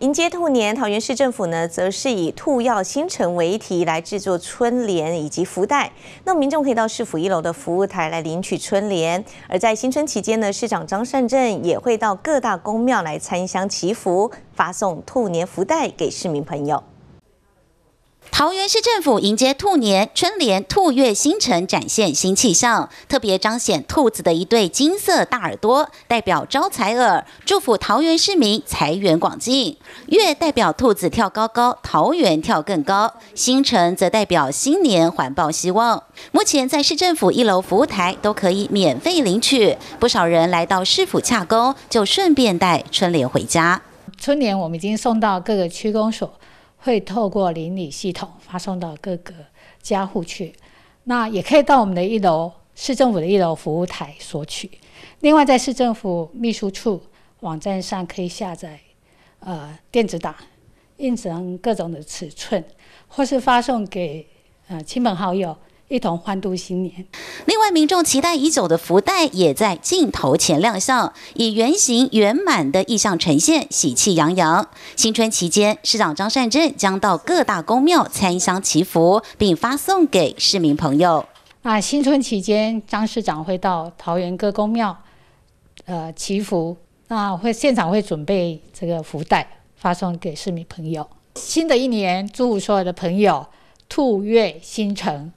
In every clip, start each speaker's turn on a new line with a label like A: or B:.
A: 迎接兔年，桃园市政府呢，则是以“兔耀新城”为题来制作春联以及福袋。那民众可以到市府一楼的服务台来领取春联。而在新春期间呢，市长张善政也会到各大公庙来参香祈福，发送兔年福袋给市民朋友。桃园市政府迎接兔
B: 年春联，兔月新城展现新气象，特别彰显兔子的一对金色大耳朵，代表招财耳，祝福桃园市民财源广进。月代表兔子跳高高，桃园跳更高。新城则代表新年环抱希望。目前在市政府一楼服务台都可以免费领取，不少人来到市府洽公，就顺便带春联回家。
C: 春联我们已经送到各个区公所。会透过邻里系统发送到各个家户去，那也可以到我们的一楼市政府的一楼服务台索取。另外，在市政府秘书处网站上可以下载呃电子档，印成各种的尺寸，或是发送给呃亲朋好友。一同欢度新年。
B: 另外，民众期待已久的福袋也在镜头前亮相，以圆形圆满的意象呈现，喜气洋洋。新春期间，市长张善政将到各大公庙参香祈福，并发送给市民朋友。
C: 啊，新春期间，张市长会到桃园歌公庙，呃，祈福。那会现场会准备这个福袋，发送给市民朋友。新的一年，祝所有的朋友兔月新辰。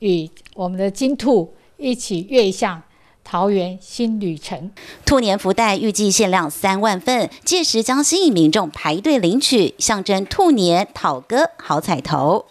C: 与我们的金兔一起，跃向桃园
B: 新旅程。兔年福袋预计限量三万份，届时将吸引民众排队领取，象征兔年讨个好彩头。